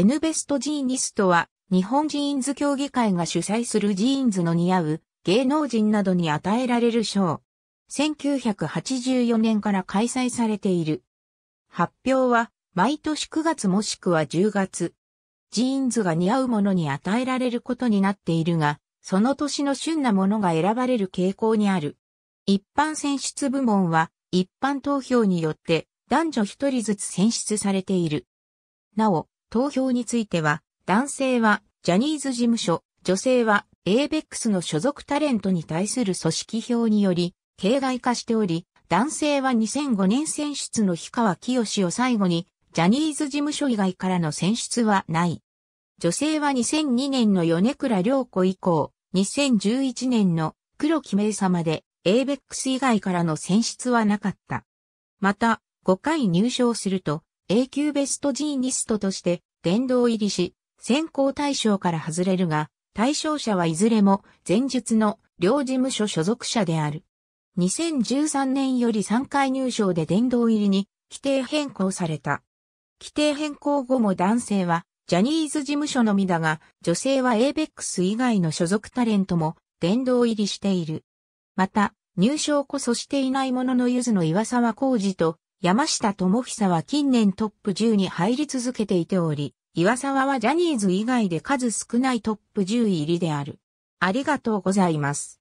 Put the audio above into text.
N ベストジーニストは、日本ジーンズ協議会が主催するジーンズの似合う芸能人などに与えられる賞。1984年から開催されている。発表は、毎年9月もしくは10月。ジーンズが似合うものに与えられることになっているが、その年の旬なものが選ばれる傾向にある。一般選出部門は、一般投票によって男女一人ずつ選出されている。なお、投票については、男性はジャニーズ事務所、女性は ABEX の所属タレントに対する組織票により、形骸化しており、男性は2005年選出の氷川清よを最後に、ジャニーズ事務所以外からの選出はない。女性は2002年の米倉涼子以降、2011年の黒木名様で、ABEX 以外からの選出はなかった。また、5回入賞すると、永久ベストジーニストとして殿堂入りし、選考対象から外れるが、対象者はいずれも前述の両事務所所属者である。2013年より3回入賞で殿堂入りに規定変更された。規定変更後も男性はジャニーズ事務所のみだが、女性は ABEX 以外の所属タレントも殿堂入りしている。また、入賞こそしていないもののゆずの岩沢浩二と山下智久は近年トップ10に入り続けていており、岩沢はジャニーズ以外で数少ないトップ10入りである。ありがとうございます。